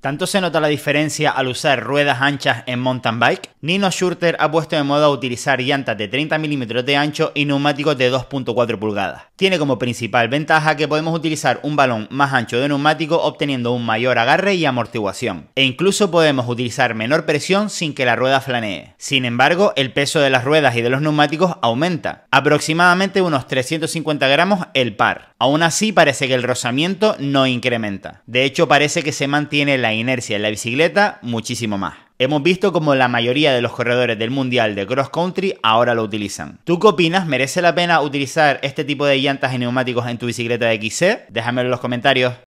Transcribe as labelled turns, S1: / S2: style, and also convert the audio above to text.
S1: Tanto se nota la diferencia al usar ruedas anchas en mountain bike, Nino Schurter ha puesto de moda utilizar llantas de 30 mm de ancho y neumáticos de 2.4 pulgadas. Tiene como principal ventaja que podemos utilizar un balón más ancho de neumático obteniendo un mayor agarre y amortiguación, e incluso podemos utilizar menor presión sin que la rueda flanee. Sin embargo, el peso de las ruedas y de los neumáticos aumenta, aproximadamente unos 350 gramos el par. Aún así parece que el rozamiento no incrementa, de hecho parece que se mantiene la inercia en la bicicleta muchísimo más. Hemos visto como la mayoría de los corredores del Mundial de Cross Country ahora lo utilizan. ¿Tú qué opinas? ¿Merece la pena utilizar este tipo de llantas y neumáticos en tu bicicleta de XC? Déjamelo en los comentarios.